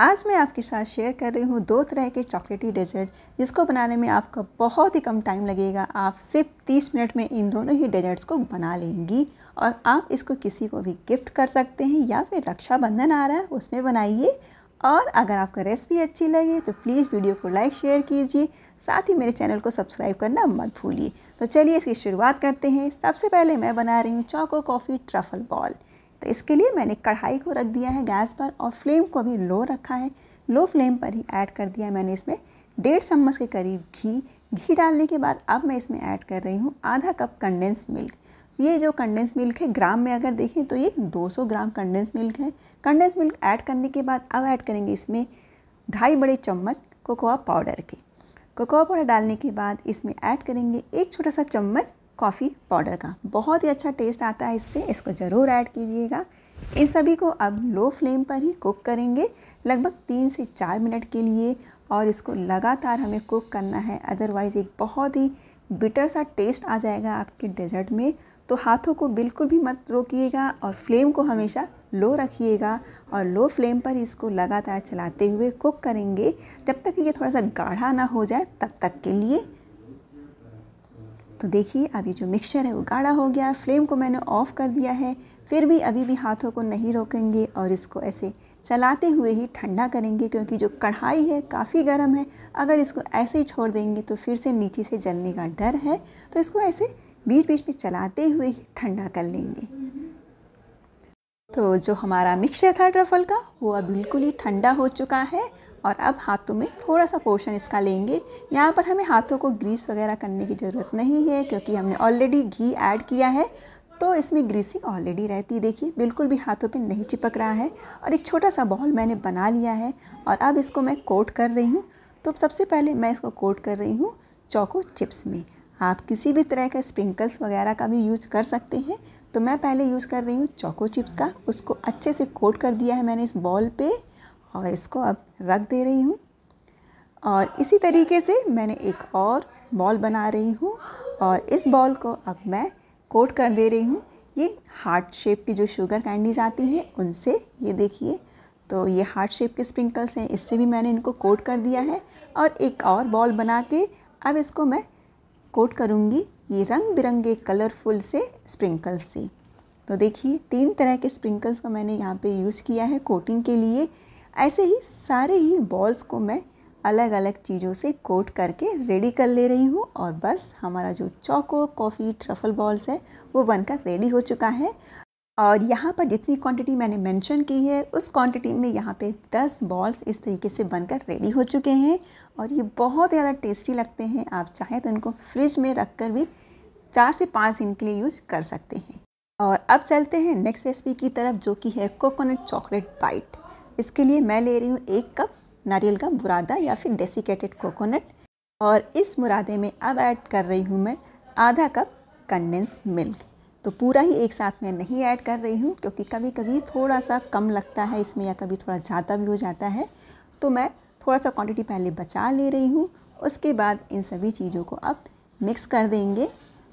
आज मैं आपके साथ शेयर कर रही हूँ दो तरह के चॉकलेटी डेजर्ट जिसको बनाने में आपका बहुत ही कम टाइम लगेगा आप सिर्फ 30 मिनट में इन दोनों ही डेजर्ट्स को बना लेंगी और आप इसको किसी को भी गिफ्ट कर सकते हैं या फिर रक्षाबंधन आ रहा है उसमें बनाइए और अगर आपका रेसिपी अच्छी लगे तो प्लीज़ वीडियो को लाइक शेयर कीजिए साथ ही मेरे चैनल को सब्सक्राइब करना मत भूलिए तो चलिए इसकी शुरुआत करते हैं सबसे पहले मैं बना रही हूँ चॉको कॉफ़ी ट्रफल बॉल तो इसके लिए मैंने कढ़ाई को रख दिया है गैस पर और फ्लेम को भी लो रखा है लो फ्लेम पर ही ऐड कर दिया है मैंने इसमें डेढ़ चम्मच के करीब घी घी डालने के बाद अब मैं इसमें ऐड कर रही हूँ आधा कप कंडेंस मिल्क ये जो कंडेंस मिल्क है ग्राम में अगर देखें तो ये 200 ग्राम कंडेंस मिल्क है कंडेंस मिल्क ऐड करने के बाद अब ऐड करेंगे इसमें ढाई बड़े चम्मच कोकोआ पाउडर के कोकोआ पाउडर डालने के बाद इसमें ऐड करेंगे एक छोटा सा चम्मच कॉफ़ी पाउडर का बहुत ही अच्छा टेस्ट आता है इससे इसको ज़रूर ऐड कीजिएगा इन सभी को अब लो फ्लेम पर ही कुक करेंगे लगभग तीन से चार मिनट के लिए और इसको लगातार हमें कुक करना है अदरवाइज़ एक बहुत ही बिटर सा टेस्ट आ जाएगा आपके डेजर्ट में तो हाथों को बिल्कुल भी मत रोकिएगा और फ्लेम को हमेशा लो रखिएगा और लो फ्लेम पर इसको लगातार चलाते हुए कुक करेंगे जब तक ये थोड़ा सा गाढ़ा ना हो जाए तब तक के लिए तो देखिए अब ये जो मिक्सचर है वो गाढ़ा हो गया फ्लेम को मैंने ऑफ़ कर दिया है फिर भी अभी भी हाथों को नहीं रोकेंगे और इसको ऐसे चलाते हुए ही ठंडा करेंगे क्योंकि जो कढ़ाई है काफ़ी गर्म है अगर इसको ऐसे ही छोड़ देंगे तो फिर से नीचे से जलने का डर है तो इसको ऐसे बीच बीच में चलाते हुए ही ठंडा कर लेंगे तो जो हमारा मिक्सचर था ट्रफल का वो अब बिल्कुल ही ठंडा हो चुका है और अब हाथों में थोड़ा सा पोर्शन इसका लेंगे यहाँ पर हमें हाथों को ग्रीस वगैरह करने की ज़रूरत नहीं है क्योंकि हमने ऑलरेडी घी ऐड किया है तो इसमें ग्रीसिंग ऑलरेडी रहती है देखिए बिल्कुल भी हाथों पे नहीं चिपक रहा है और एक छोटा सा बॉल मैंने बना लिया है और अब इसको मैं कोट कर रही हूँ तो सबसे पहले मैं इसको कोट कर रही हूँ चौको चिप्स में आप किसी भी तरह के स्प्रिंकल्स वगैरह का भी यूज़ कर सकते हैं तो मैं पहले यूज़ कर रही हूँ चोको चिप्स का उसको अच्छे से कोट कर दिया है मैंने इस बॉल पे और इसको अब रख दे रही हूँ और इसी तरीके से मैंने एक और बॉल बना रही हूँ और इस बॉल को अब मैं कोट कर दे रही हूँ ये हार्ट शेप की जो शुगर कैंडीज आती हैं उनसे ये देखिए तो ये हार्ट शेप के स्प्रिंकल्स हैं इससे भी मैंने इनको कोट कर दिया है और एक और बॉल बना के अब इसको मैं कोट करूँगी ये रंग बिरंगे कलरफुल से स्प्रिंकल्स से तो देखिए तीन तरह के स्प्रिंकल्स का मैंने यहाँ पे यूज़ किया है कोटिंग के लिए ऐसे ही सारे ही बॉल्स को मैं अलग अलग चीज़ों से कोट करके रेडी कर ले रही हूँ और बस हमारा जो चौको कॉफ़ी ट्रफल बॉल्स है वो बनकर रेडी हो चुका है और यहाँ पर जितनी क्वांटिटी मैंने मेंशन की है उस क्वांटिटी में यहाँ पे 10 बॉल्स इस तरीके से बनकर रेडी हो चुके हैं और ये बहुत ज़्यादा टेस्टी लगते हैं आप चाहें तो इनको फ्रिज में रख कर भी चार से पाँच दिन के लिए यूज़ कर सकते हैं और अब चलते हैं नेक्स्ट रेसिपी की तरफ जो कि है कोकोनट चॉकलेट बाइट इसके लिए मैं ले रही हूँ एक कप नारियल का बुरादा या फिर डेसिकेटेड कोकोनट और इस मुरादे में अब ऐड कर रही हूँ मैं आधा कप कंडेंस मिल्क तो पूरा ही एक साथ मैं नहीं ऐड कर रही हूँ क्योंकि कभी कभी थोड़ा सा कम लगता है इसमें या कभी थोड़ा ज़्यादा भी हो जाता है तो मैं थोड़ा सा क्वांटिटी पहले बचा ले रही हूँ उसके बाद इन सभी चीज़ों को अब मिक्स कर देंगे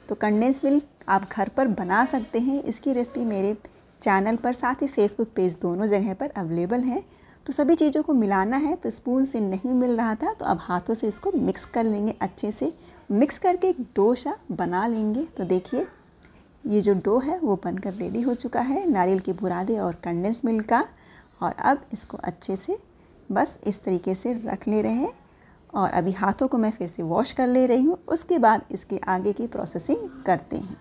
तो कंडेंस मिल्क आप घर पर बना सकते हैं इसकी रेसिपी मेरे चैनल पर साथ ही फेसबुक पेज दोनों जगह पर अवेलेबल है तो सभी चीज़ों को मिलाना है तो स्पून से नहीं मिल रहा था तो अब हाथों से इसको मिक्स कर लेंगे अच्छे से मिक्स करके एक डोसा बना लेंगे तो देखिए ये जो डो है वो बनकर रेडी हो चुका है नारियल के बुरादे और कंडेंस मिल्क का और अब इसको अच्छे से बस इस तरीके से रख ले रहे हैं और अभी हाथों को मैं फिर से वॉश कर ले रही हूँ उसके बाद इसके आगे की प्रोसेसिंग करते हैं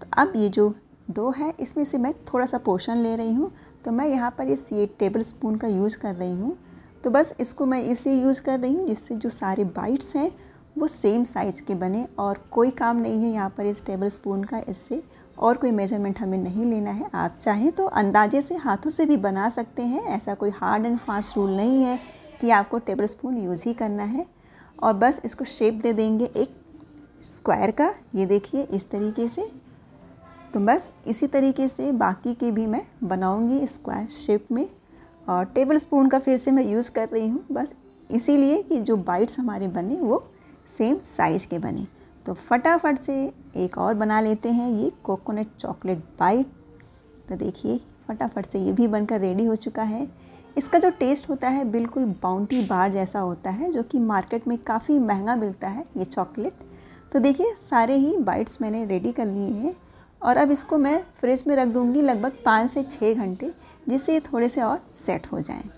तो अब ये जो डो है इसमें से मैं थोड़ा सा पोषण ले रही हूँ तो मैं यहाँ पर इस ये टेबल स्पून का यूज़ कर रही हूँ तो बस इसको मैं इसलिए यूज़ कर रही हूँ जिससे जो सारे बाइट्स हैं वो सेम साइज़ के बने और कोई काम नहीं है यहाँ पर इस टेबल स्पून का इससे और कोई मेजरमेंट हमें नहीं लेना है आप चाहें तो अंदाजे से हाथों से भी बना सकते हैं ऐसा कोई हार्ड एंड फास्ट रूल नहीं है कि आपको टेबल स्पून यूज़ ही करना है और बस इसको शेप दे देंगे एक स्क्वायर का ये देखिए इस तरीके से तो बस इसी तरीके से बाकी के भी मैं बनाऊँगी स्क्वायर शेप में और टेबल स्पून का फिर से मैं यूज़ कर रही हूँ बस इसीलिए कि जो बाइट्स हमारे बने वो सेम साइज़ के बने तो फटाफट से एक और बना लेते हैं ये कोकोनट चॉकलेट बाइट तो देखिए फटाफट से ये भी बनकर रेडी हो चुका है इसका जो टेस्ट होता है बिल्कुल बाउंटी बार जैसा होता है जो कि मार्केट में काफ़ी महंगा मिलता है ये चॉकलेट तो देखिए सारे ही बाइट्स मैंने रेडी कर लिए हैं और अब इसको मैं फ्रिज में रख दूँगी लगभग पाँच से छः घंटे जिससे ये थोड़े से और सेट हो जाएँ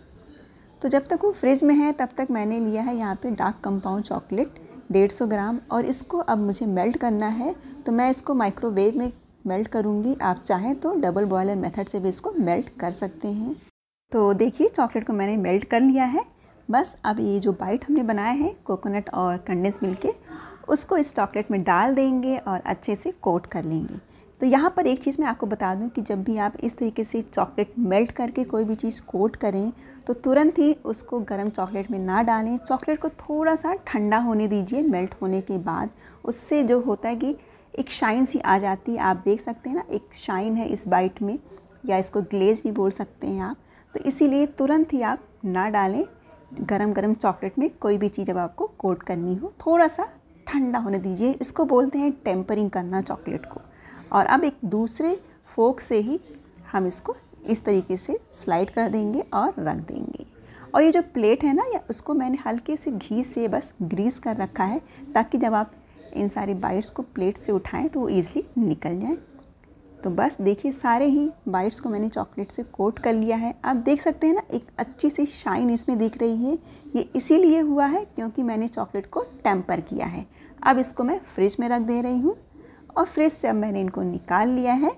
तो जब तक वो फ्रिज में है तब तक मैंने लिया है यहाँ पे डार्क कंपाउंड चॉकलेट डेढ़ सौ ग्राम और इसको अब मुझे मेल्ट करना है तो मैं इसको माइक्रोवेव में मेल्ट करूँगी आप चाहें तो डबल बॉयलर मेथड से भी इसको मेल्ट कर सकते हैं तो देखिए चॉकलेट को मैंने मेल्ट कर लिया है बस अब ये जो बाइट हमने बनाया है कोकोनट और कंडेंस मिल्क के उसको इस चॉकलेट में डाल देंगे और अच्छे से कोट कर लेंगे तो यहाँ पर एक चीज़ मैं आपको बता दूँ कि जब भी आप इस तरीके से चॉकलेट मेल्ट करके कोई भी चीज़ कोट करें तो तुरंत ही उसको गर्म चॉकलेट में ना डालें चॉकलेट को थोड़ा सा ठंडा होने दीजिए मेल्ट होने के बाद उससे जो होता है कि एक शाइन सी आ जाती है आप देख सकते हैं ना एक शाइन है इस बाइट में या इसको ग्लेज भी बोल सकते हैं आप तो इसीलिए तुरंत ही आप ना डालें गरम गरम चॉकलेट में कोई भी चीज़ जब आपको कोट करनी हो थोड़ा सा ठंडा होने दीजिए इसको बोलते हैं टेम्परिंग करना चॉकलेट को और अब एक दूसरे फोक से ही हम इसको इस तरीके से स्लाइड कर देंगे और रख देंगे और ये जो प्लेट है ना या उसको मैंने हल्के से घी से बस ग्रीस कर रखा है ताकि जब आप इन सारे बाइट्स को प्लेट से उठाएं तो वो ईज़िली निकल जाए तो बस देखिए सारे ही बाइट्स को मैंने चॉकलेट से कोट कर लिया है आप देख सकते हैं ना एक अच्छी सी शाइन इसमें दिख रही है ये इसीलिए हुआ है क्योंकि मैंने चॉकलेट को टेम्पर किया है अब इसको मैं फ्रिज में रख दे रही हूँ और फ्रिज से अब मैंने इनको निकाल लिया है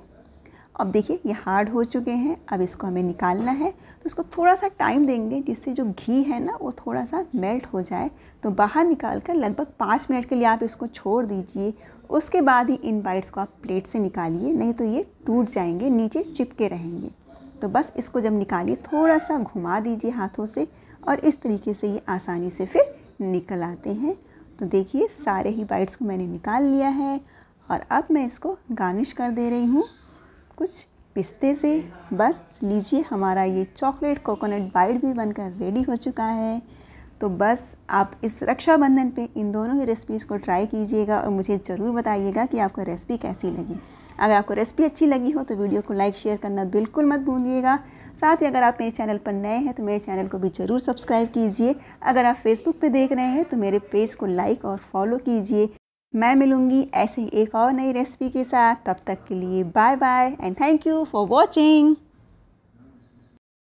अब देखिए ये हार्ड हो चुके हैं अब इसको हमें निकालना है तो इसको थोड़ा सा टाइम देंगे जिससे जो घी है ना वो थोड़ा सा मेल्ट हो जाए तो बाहर निकाल कर लगभग पाँच मिनट के लिए आप इसको छोड़ दीजिए उसके बाद ही इन बाइट्स को आप प्लेट से निकालिए नहीं तो ये टूट जाएंगे नीचे चिपके रहेंगे तो बस इसको जब निकालिए थोड़ा सा घुमा दीजिए हाथों से और इस तरीके से ये आसानी से फिर निकल आते हैं तो देखिए सारे ही बाइट्स को मैंने निकाल लिया है और अब मैं इसको गार्निश कर दे रही हूँ कुछ पिस्ते से बस लीजिए हमारा ये चॉकलेट कोकोनट बाइट भी बनकर रेडी हो चुका है तो बस आप इस रक्षाबंधन पे इन दोनों ही रेसिपीज़ को ट्राई कीजिएगा और मुझे ज़रूर बताइएगा कि आपको रेसिपी कैसी लगी अगर आपको रेसिपी अच्छी लगी हो तो वीडियो को लाइक शेयर करना बिल्कुल मत भूलिएगा साथ ही अगर आप मेरे चैनल पर नए हैं तो मेरे चैनल को भी ज़रूर सब्सक्राइब कीजिए अगर आप फेसबुक पर देख रहे हैं तो मेरे पेज को लाइक और फॉलो कीजिए मैं मिलूँगी ऐसे ही एक और नई रेसिपी के साथ तब तक के लिए bye bye and thank you for watching